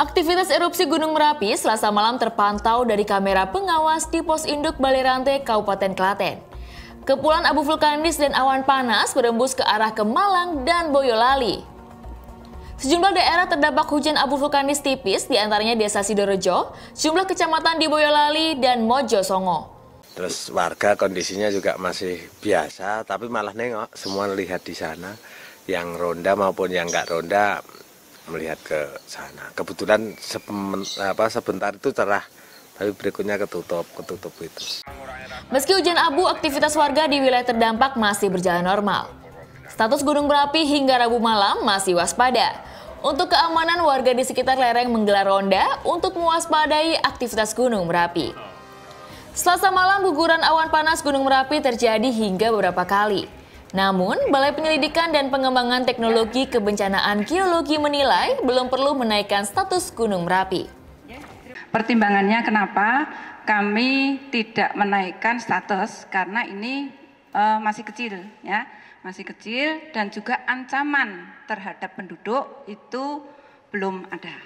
Aktivitas erupsi Gunung Merapi selasa malam terpantau dari kamera pengawas di pos induk Balerante, Kabupaten Klaten. Kepulan abu vulkanis dan awan panas berembus ke arah Kemalang dan Boyolali. Sejumlah daerah terdampak hujan abu vulkanis tipis, diantaranya Desa Sidorejo, jumlah kecamatan di Boyolali, dan Mojo Songo. Terus warga kondisinya juga masih biasa, tapi malah nengok, semua lihat di sana. Yang ronda maupun yang nggak ronda melihat ke sana. Kebetulan sepemen, apa, sebentar itu cerah, tapi berikutnya ketutup, ketutup itu. Meski hujan abu, aktivitas warga di wilayah terdampak masih berjalan normal. Status gunung berapi hingga Rabu malam masih waspada. Untuk keamanan warga di sekitar lereng menggelar ronda untuk mewaspadai aktivitas gunung Merapi. Selasa malam guguran awan panas gunung Merapi terjadi hingga beberapa kali. Namun, Balai Penyelidikan dan Pengembangan Teknologi Kebencanaan Geologi menilai belum perlu menaikkan status Gunung Merapi. Pertimbangannya kenapa kami tidak menaikkan status karena ini uh, masih kecil ya, masih kecil dan juga ancaman terhadap penduduk itu belum ada.